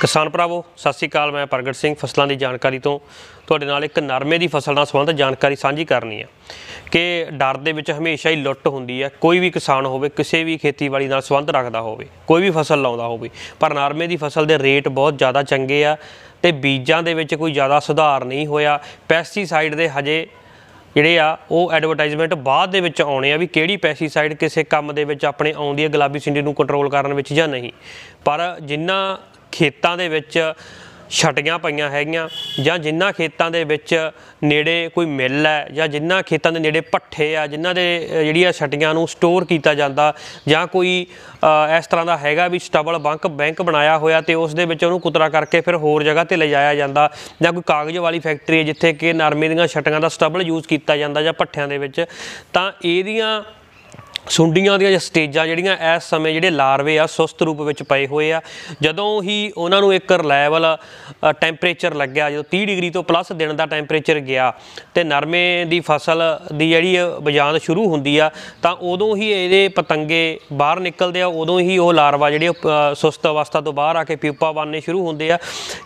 ਕਿਸਾਨ ਭਰਾਵੋ ਸਤਿ ਸ੍ਰੀ ਅਕਾਲ ਮੈਂ ਪ੍ਰਗਟ ਸਿੰਘ ਫਸਲਾਂ ਦੀ ਜਾਣਕਾਰੀ ਤੋਂ ਤੁਹਾਡੇ ਨਾਲ ਇੱਕ ਨਰਮੇ ਦੀ ਫਸਲ ਨਾਲ ਸੰਬੰਧ ਜਾਣਕਾਰੀ ਸਾਂਝੀ ਕਰਨੀ ਹੈ ਕਿ ਡਰ ਦੇ ਵਿੱਚ ਹਮੇਸ਼ਾ ਹੀ ਲੁੱਟ ਹੁੰਦੀ ਹੈ ਕੋਈ ਵੀ ਕਿਸਾਨ ਹੋਵੇ ਕਿਸੇ ਵੀ ਖੇਤੀਬਾੜੀ ਨਾਲ ਸੰਬੰਧ ਰੱਖਦਾ ਹੋਵੇ ਕੋਈ ਵੀ ਫਸਲ ਲਾਉਂਦਾ ਹੋਵੇ ਪਰ ਨਰਮੇ ਦੀ ਫਸਲ ਦੇ ਰੇਟ ਬਹੁਤ ਜ਼ਿਆਦਾ ਚੰਗੇ ਆ ਤੇ ਬੀਜਾਂ ਦੇ ਵਿੱਚ ਕੋਈ ਜ਼ਿਆਦਾ ਸੁਧਾਰ ਨਹੀਂ ਹੋਇਆ ਪੈਸਟੀਸਾਈਡ ਦੇ ਹਜੇ ਜਿਹੜੇ ਆ ਉਹ ਐਡਵਰਟਾਈਜ਼ਮੈਂਟ ਬਾਅਦ ਦੇ ਵਿੱਚ ਆਉਣੇ ਆ ਵੀ ਕਿਹੜੀ ਪੈਸਟੀਸਾਈਡ ਕਿਸੇ ਕੰਮ ਦੇ ਵਿੱਚ ਆਪਣੇ ਆਉਂਦੀ ਹੈ ਗੁਲਾਬੀ ਸਿੰਡੀ ਨੂੰ ਕੰਟਰੋਲ ਕਰਨ ਵਿੱਚ ਜਾਂ ਨਹੀਂ ਪਰ ਜਿੰਨਾ ਖੇਤਾਂ ਦੇ ਵਿੱਚ ਛਟੀਆਂ ਪਈਆਂ ਹੈਗੀਆਂ ਜਾਂ ਜਿੰਨਾ ਖੇਤਾਂ ਦੇ ਵਿੱਚ ਨੇੜੇ ਕੋਈ ਮਿੱਲ ਹੈ ਜਾਂ ਜਿੰਨਾ ਖੇਤਾਂ ਦੇ ਨੇੜੇ ਪੱਠੇ ਆ ਜਿਨ੍ਹਾਂ ਦੇ ਜਿਹੜੀਆਂ ਛਟੀਆਂ ਨੂੰ ਸਟੋਰ ਕੀਤਾ ਜਾਂਦਾ ਜਾਂ ਕੋਈ ਇਸ ਤਰ੍ਹਾਂ ਦਾ ਹੈਗਾ ਵੀ ਸਟਬਲ ਬੈਂਕ ਬੈਂਕ ਬਣਾਇਆ ਹੋਇਆ ਤੇ ਉਸ ਦੇ ਵਿੱਚ ਉਹਨੂੰ ਕੁਤਰਾ ਕਰਕੇ ਫਿਰ ਹੋਰ ਜਗ੍ਹਾ ਤੇ ਲਿਜਾਇਆ ਜਾਂਦਾ ਜਾਂ ਕੋਈ ਕਾਗਜ਼ ਵਾਲੀ ਫੈਕਟਰੀ ਹੈ ਜਿੱਥੇ ਕਿ ਨਰਮੇ ਦੀਆਂ ਛਟੀਆਂ ਦਾ ਸਟਬਲ ਯੂਜ਼ ਕੀਤਾ ਜਾਂਦਾ ਜਾਂ ਪੱਠਿਆਂ ਦੇ ਵਿੱਚ ਤਾਂ ਇਹਦੀਆਂ ਸੁੰਡੀਆਂ ਦੀਆਂ ਸਟੇਜਾਂ ਜਿਹੜੀਆਂ ਇਸ ਸਮੇਂ ਜਿਹੜੇ ਲਾਰਵੇ ਆ ਸੁਸਤ ਰੂਪ ਵਿੱਚ ਪਏ ਹੋਏ ਆ ਜਦੋਂ ਹੀ ਉਹਨਾਂ ਨੂੰ ਇੱਕ ਰਿਲੇਵਲ ਟੈਂਪਰੇਚਰ ਲੱਗਿਆ ਜਦੋਂ 30 ਡਿਗਰੀ ਤੋਂ ਪਲੱਸ ਦਿਨ ਦਾ ਟੈਂਪਰੇਚਰ ਗਿਆ ਤੇ ਨਰਮੇ ਦੀ ਫਸਲ ਦੀ ਜਿਹੜੀ ਬਜਾਨ ਸ਼ੁਰੂ ਹੁੰਦੀ ਆ ਤਾਂ ਉਦੋਂ ਹੀ ਇਹਦੇ ਪਤੰਗੇ ਬਾਹਰ ਨਿਕਲਦੇ ਆ ਉਦੋਂ ਹੀ ਉਹ ਲਾਰਵਾ ਜਿਹੜੇ ਸੁਸਤ ਅਵਸਥਾ ਤੋਂ ਬਾਹਰ ਆ ਕੇ ਪਿਊਪਾ ਬਣਨੇ ਸ਼ੁਰੂ ਹੁੰਦੇ ਆ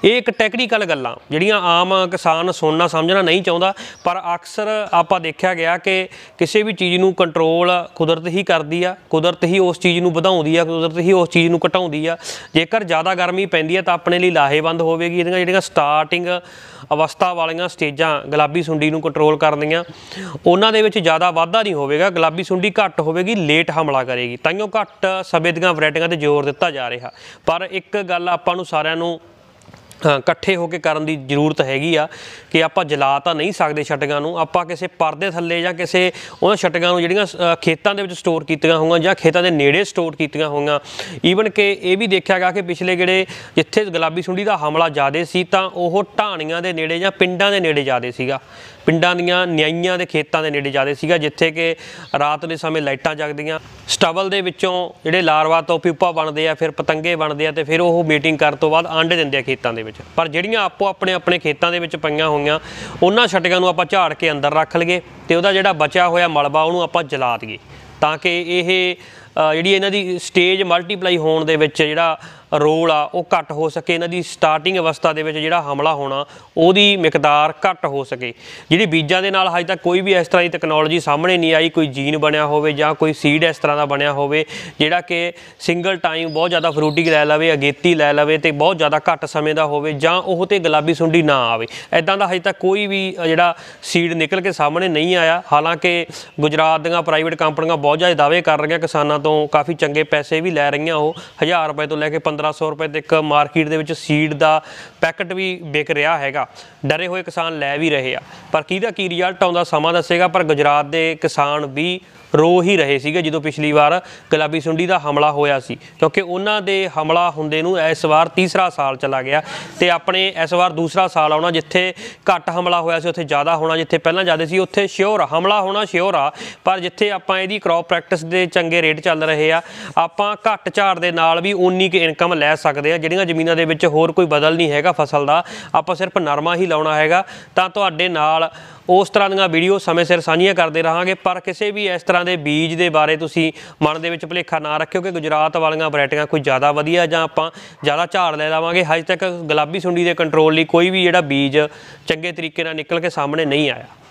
ਇਹ ਇੱਕ ਟੈਕਨੀਕਲ ਗੱਲਾਂ ਜਿਹੜੀਆਂ ਆਮ ਕਿਸਾਨ ਸੁਣਨਾ ਸਮਝਣਾ ਨਹੀਂ ਚਾਹੁੰਦਾ ਪਰ ਅਕਸਰ ਆਪਾਂ ਦੇਖਿਆ ਗਿਆ ਕਿ ਕਿਸੇ ਵੀ ਚੀਜ਼ ਨੂੰ ਕੰਟਰੋਲ ਕੁਦਰਤ ਹੀ ਕਰਦੀ ਆ ਕੁਦਰਤ ਹੀ ਉਸ ਚੀਜ਼ ਨੂੰ ਵਧਾਉਂਦੀ ਆ ਕੁਦਰਤ ਹੀ ਉਸ ਚੀਜ਼ ਨੂੰ ਘਟਾਉਂਦੀ ਆ ਜੇਕਰ ਜ਼ਿਆਦਾ ਗਰਮੀ ਪੈਂਦੀ ਆ ਤਾਂ ਆਪਣੇ ਲਈ ਲਾਹੇਵੰਦ ਹੋਵੇਗੀ ਇਹਦੀਆਂ ਜਿਹੜੀਆਂ ਸਟਾਰਟਿੰਗ ਅਵਸਥਾ ਵਾਲੀਆਂ ਸਟੇਜਾਂ ਗੁਲਾਬੀ ਸੁੰਡੀ ਨੂੰ ਕੰਟਰੋਲ ਕਰਨੀਆਂ ਉਹਨਾਂ ਦੇ ਵਿੱਚ ਜ਼ਿਆਦਾ ਵਾਧਾ ਨਹੀਂ ਹੋਵੇਗਾ ਗੁਲਾਬੀ ਸੁੰਡੀ ਘੱਟ ਹੋਵੇਗੀ ਲੇਟ ਹਮਲਾ ਕਰੇਗੀ ਤਾਈਓ ਘੱਟ ਸਬੇ ਦੀਆਂ ਵੈਰਾਈਟੀਆਂ ਤੇ ਜ਼ੋਰ ਦਿੱਤਾ ਜਾ ਰਿਹਾ ਪਰ ਇੱਕ ਗੱਲ ਆਪਾਂ ਨੂੰ ਸਾਰਿਆਂ ਨੂੰ ਇਕੱਠੇ ਹੋ ਕੇ ਕਰਨ ਦੀ ਜ਼ਰੂਰਤ ਹੈਗੀ ਆ ਕਿ ਆਪਾਂ ਜਲਾ ਤਾਂ ਨਹੀਂ ਸਕਦੇ ਛਟਗਾਂ ਨੂੰ ਆਪਾਂ ਕਿਸੇ ਪਰਦੇ ਥੱਲੇ ਜਾਂ ਕਿਸੇ ਉਹਨਾਂ ਛਟਗਾਂ ਨੂੰ ਜਿਹੜੀਆਂ ਖੇਤਾਂ ਦੇ ਵਿੱਚ ਸਟੋਰ ਕੀਤੀਆਂ ਹੋਈਆਂ ਜਾਂ ਖੇਤਾਂ ਦੇ ਨੇੜੇ ਸਟੋਰ ਕੀਤੀਆਂ ਹੋਈਆਂ ਈਵਨ ਕਿ ਇਹ ਵੀ ਦੇਖਿਆ ਗਿਆ ਕਿ ਪਿਛਲੇ ਜਿਹੜੇ ਜਿੱਥੇ ਗੁਲਾਬੀ ਸੁੰਡੀ ਦਾ ਹਮਲਾ ਜ਼ਿਆਦੇ ਸੀ ਤਾਂ ਉਹ ਢਾਣੀਆਂ ਦੇ ਨੇੜੇ ਜਾਂ ਪਿੰਡਾਂ ਦੇ ਨੇੜੇ ਜ਼ਿਆਦੇ ਸੀਗਾ ਪਿੰਡਾਂ ਦੀਆਂ ਨਿਆਈਆਂ ਦੇ ਖੇਤਾਂ ਦੇ ਨੇੜੇ ਜਾਦੇ ਸੀਗਾ ਜਿੱਥੇ ਕਿ ਰਾਤ ਦੇ ਸਮੇਂ ਲਾਈਟਾਂ ਜਗਦੀਆਂ ਸਟਬਲ ਦੇ ਵਿੱਚੋਂ ਜਿਹੜੇ ਲਾਰਵਾ ਤੋਂ ਪਿਪਾ ਬਣਦੇ ਆ ਫਿਰ ਪਤੰਗੇ ਬਣਦੇ ਆ ਤੇ ਫਿਰ ਉਹ ਮੀਟਿੰਗ ਕਰਨ ਤੋਂ ਬਾਅਦ ਆਂਡੇ ਦਿੰਦੇ ਆ ਖੇਤਾਂ ਦੇ ਵਿੱਚ ਵਿੱਚ ਪਰ ਜਿਹੜੀਆਂ ਆਪੋ ਆਪਣੇ ਆਪਣੇ ਖੇਤਾਂ ਦੇ ਵਿੱਚ ਪਈਆਂ ਹੋਈਆਂ ਉਹਨਾਂ ਛਟਕਾਂ ਨੂੰ ਆਪਾਂ ਝਾੜ ਕੇ ਅੰਦਰ ਰੱਖ ਲਈਏ ਤੇ ਉਹਦਾ ਜਿਹੜਾ ਬਚਿਆ ਹੋਇਆ ਮਲਬਾ ਉਹਨੂੰ ਆਪਾਂ ਜਲਾ ਦਈਏ ਤਾਂ ਕਿ ਇਹ ਜਿਹੜੀ ਇਹਨਾਂ ਦੀ ਸਟੇਜ ਮਲਟੀਪਲਾਈ ਹੋਣ ਦੇ ਵਿੱਚ ਜਿਹੜਾ ਰੋਲ ਆ ਉਹ ਘੱਟ ਹੋ ਸਕੇ ਇਹਨਾਂ ਦੀ ਸਟਾਰਟਿੰਗ ਅਵਸਥਾ ਦੇ ਵਿੱਚ ਜਿਹੜਾ ਹਮਲਾ ਹੋਣਾ ਉਹਦੀ ਮਿਕਦਾਰ ਘੱਟ ਹੋ ਸਕੇ ਜਿਹੜੀ ਬੀਜਾਂ ਦੇ ਨਾਲ ਹਜੇ ਤੱਕ ਕੋਈ ਵੀ ਇਸ ਤਰ੍ਹਾਂ ਦੀ ਟੈਕਨੋਲੋਜੀ ਸਾਹਮਣੇ ਨਹੀਂ ਆਈ ਕੋਈ ਜੀਨ ਬਣਿਆ ਹੋਵੇ ਜਾਂ ਕੋਈ ਸੀਡ ਇਸ ਤਰ੍ਹਾਂ ਦਾ ਬਣਿਆ ਹੋਵੇ ਜਿਹੜਾ ਕਿ ਸਿੰਗਲ ਟਾਈਮ ਬਹੁਤ ਜ਼ਿਆਦਾ ਫਰੂਟਿੰਗ ਲੈ ਲਵੇ ਅਗੇਤੀ ਲੈ ਲਵੇ ਤੇ ਬਹੁਤ ਜ਼ਿਆਦਾ ਘੱਟ ਸਮੇਂ ਦਾ ਹੋਵੇ ਜਾਂ ਉਹ ਤੇ ਗੁਲਾਬੀ ਸੁੰਡੀ ਨਾ ਆਵੇ ਐਦਾਂ ਦਾ ਹਜੇ ਤੱਕ ਕੋਈ ਵੀ ਜਿਹੜਾ ਸੀਡ ਨਿਕਲ ਕੇ ਸਾਹਮਣੇ ਨਹੀਂ ਆਇਆ ਹਾਲਾਂਕਿ ਗੁਜਰਾਤ ਦੀਆਂ ਪ੍ਰਾਈਵੇਟ ਕੰਪਨੀਆਂ ਬਹੁਤ ਜ਼ਿਆਦਾ ਦਾਅਵੇ ਕਰ ਰਹੀਆਂ ਕਿਸਾਨਾਂ ਤੋਂ ਕਾਫੀ ਚੰਗੇ ਪੈਸੇ ਵੀ ਲੈ ਰਹੀਆਂ ਉਹ 1000 ਰੁਪਏ ਤੋਂ ਲੈ ਕੇ 1500 ਰੁਪਏ ਤੱਕ ਮਾਰਕੀਟ ਦੇ ਵਿੱਚ ਸੀਡ ਦਾ ਪੈਕਟ ਵੀ ਵਿਕ ਰਿਹਾ ਹੈਗਾ ਡਰੇ ਹੋਏ ਕਿਸਾਨ ਲੈ ਵੀ ਰਹੇ ਆ ਪਰ ਕਿਹਦਾ ਕੀ ਰਿਜ਼ਲਟ ਆਉਂਦਾ ਸਮਾਂ ਦੱਸੇਗਾ ਪਰ ਗੁਜਰਾਤ ਦੇ ਕਿਸਾਨ ਵੀ ਰੋ ਹੀ ਰਹੇ ਸੀਗੇ ਜਦੋਂ ਪਿਛਲੀ ਵਾਰ ਗਲਾਬੀ ਸੁੰਡੀ ਦਾ ਹਮਲਾ ਹੋਇਆ ਸੀ ਕਿਉਂਕਿ ਉਹਨਾਂ ਦੇ ਹਮਲਾ ਹੁੰਦੇ ਨੂੰ ਇਸ ਵਾਰ ਤੀਸਰਾ ਸਾਲ ਚਲਾ ਗਿਆ ਤੇ ਆਪਣੇ ਇਸ ਵਾਰ ਦੂਸਰਾ ਸਾਲ ਆਉਣਾ ਜਿੱਥੇ ਘੱਟ ਹਮਲਾ ਹੋਇਆ ਸੀ ਉੱਥੇ ਜ਼ਿਆਦਾ ਹੋਣਾ ਜਿੱਥੇ ਪਹਿਲਾਂ ਜ਼ਿਆਦਾ ਸੀ ਉੱਥੇ ਸ਼ੋਰ ਹਮਲਾ ਹੋਣਾ ਸ਼ੋਰ ਆ ਪਰ ਜਿੱਥੇ ਆਪਾਂ ਇਹਦੀ ਕ੍ਰੌਪ ਪ੍ਰੈਕਟਿਸ ਦੇ ਚੰਗੇ ਰੇਟ ਚੱਲ ਰਹੇ ਆ ਆਪਾਂ ਘੱਟ ਝਾੜ ਦੇ ਨਾਲ ਵੀ ਉਨੀ ਕਿ ਇਨਕਮ ਨਰਮ ਲੈ ਸਕਦੇ ਆ ਜਿਹੜੀਆਂ ਜ਼ਮੀਨਾਂ ਦੇ ਵਿੱਚ ਹੋਰ ਕੋਈ ਬਦਲ ਨਹੀਂ ਹੈਗਾ ਫਸਲ ਦਾ ਆਪਾਂ ਸਿਰਫ ਨਰਮਾ ਹੀ ਲਾਉਣਾ ਹੈਗਾ ਤਾਂ ਤੁਹਾਡੇ ਨਾਲ ਉਸ ਤਰ੍ਹਾਂ ਦੀਆਂ ਵੀਡੀਓ ਸਮੇਂ ਸਿਰ ਸਾਂਝੀਆਂ ਕਰਦੇ ਰਹਾਂਗੇ ਪਰ ਕਿਸੇ ਵੀ ਇਸ ਤਰ੍ਹਾਂ ਦੇ ਬੀਜ ਦੇ ਬਾਰੇ ਤੁਸੀਂ ਮਨ ਦੇ ਵਿੱਚ ਭੁਲੇਖਾ ਨਾ ਰੱਖਿਓ ਕਿ ਗੁਜਰਾਤ ਵਾਲੀਆਂ ਵੈਰਾਈਟੀਆਂ ਕੋਈ ਜ਼ਿਆਦਾ ਵਧੀਆ ਜਾਂ ਆਪਾਂ ਜ਼ਿਆਦਾ ਝਾੜ ਲੈ ਲਾਵਾਂਗੇ ਹਜੇ ਤੱਕ ਗੁਲਾਬੀ ਸੁੰਡੀ ਦੇ ਕੰਟਰੋਲ ਲਈ ਕੋਈ ਵੀ ਜਿਹੜਾ ਬੀਜ ਚੰਗੇ ਤਰੀਕੇ ਨਾਲ ਨਿਕਲ ਕੇ ਸਾਹਮਣੇ ਨਹੀਂ ਆਇਆ